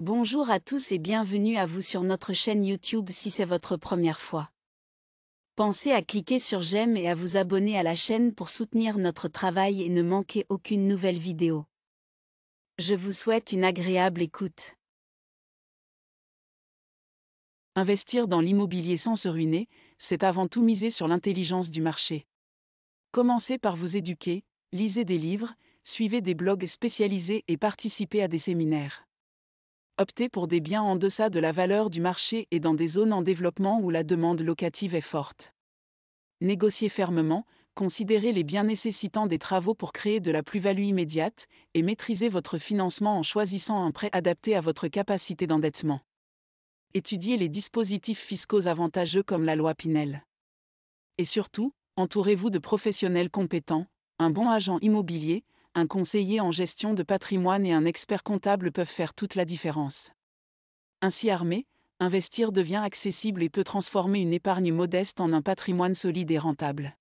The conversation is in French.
Bonjour à tous et bienvenue à vous sur notre chaîne YouTube si c'est votre première fois. Pensez à cliquer sur j'aime et à vous abonner à la chaîne pour soutenir notre travail et ne manquer aucune nouvelle vidéo. Je vous souhaite une agréable écoute. Investir dans l'immobilier sans se ruiner, c'est avant tout miser sur l'intelligence du marché. Commencez par vous éduquer, lisez des livres, suivez des blogs spécialisés et participez à des séminaires. Optez pour des biens en deçà de la valeur du marché et dans des zones en développement où la demande locative est forte. Négocier fermement, considérez les biens nécessitant des travaux pour créer de la plus-value immédiate, et maîtriser votre financement en choisissant un prêt adapté à votre capacité d'endettement. Étudiez les dispositifs fiscaux avantageux comme la loi Pinel. Et surtout, entourez-vous de professionnels compétents, un bon agent immobilier, un conseiller en gestion de patrimoine et un expert comptable peuvent faire toute la différence. Ainsi armé, investir devient accessible et peut transformer une épargne modeste en un patrimoine solide et rentable.